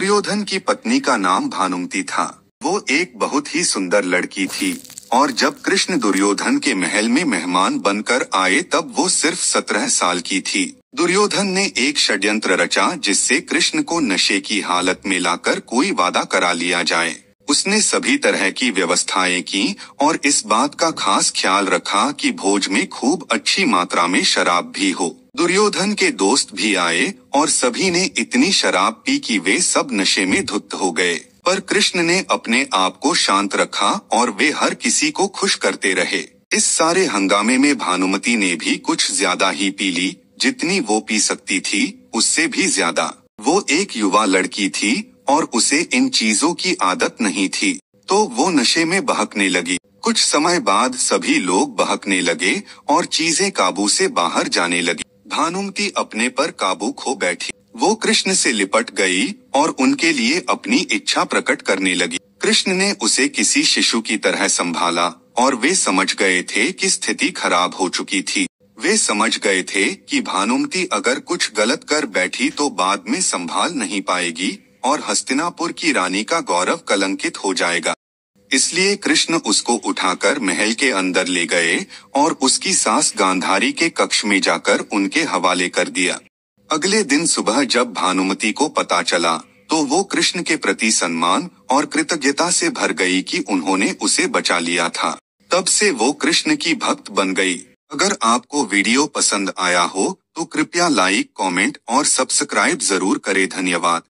दुर्योधन की पत्नी का नाम भानुमती था वो एक बहुत ही सुंदर लड़की थी और जब कृष्ण दुर्योधन के महल में मेहमान बनकर आए तब वो सिर्फ सत्रह साल की थी दुर्योधन ने एक षड्यंत्र रचा जिससे कृष्ण को नशे की हालत में लाकर कोई वादा करा लिया जाए उसने सभी तरह की व्यवस्थाएं की और इस बात का खास ख्याल रखा कि भोज में खूब अच्छी मात्रा में शराब भी हो दुर्योधन के दोस्त भी आए और सभी ने इतनी शराब पी कि वे सब नशे में धुत हो गए पर कृष्ण ने अपने आप को शांत रखा और वे हर किसी को खुश करते रहे इस सारे हंगामे में भानुमति ने भी कुछ ज्यादा ही पी ली जितनी वो पी सकती थी उससे भी ज्यादा वो एक युवा लड़की थी और उसे इन चीजों की आदत नहीं थी तो वो नशे में बहकने लगी कुछ समय बाद सभी लोग बहकने लगे और चीजें काबू से बाहर जाने लगी भानुमती अपने पर काबू खो बैठी वो कृष्ण से लिपट गई और उनके लिए अपनी इच्छा प्रकट करने लगी कृष्ण ने उसे किसी शिशु की तरह संभाला और वे समझ गए थे कि स्थिति खराब हो चुकी थी वे समझ गए थे कि भानुमती अगर कुछ गलत कर बैठी तो बाद में संभाल नहीं पाएगी और हस्तिनापुर की रानी का गौरव कलंकित हो जाएगा इसलिए कृष्ण उसको उठाकर महल के अंदर ले गए और उसकी सास गांधारी के कक्ष में जाकर उनके हवाले कर दिया अगले दिन सुबह जब भानुमति को पता चला तो वो कृष्ण के प्रति सम्मान और कृतज्ञता से भर गई कि उन्होंने उसे बचा लिया था तब से वो कृष्ण की भक्त बन गई अगर आपको वीडियो पसंद आया हो तो कृपया लाइक कमेंट और सब्सक्राइब जरूर करें धन्यवाद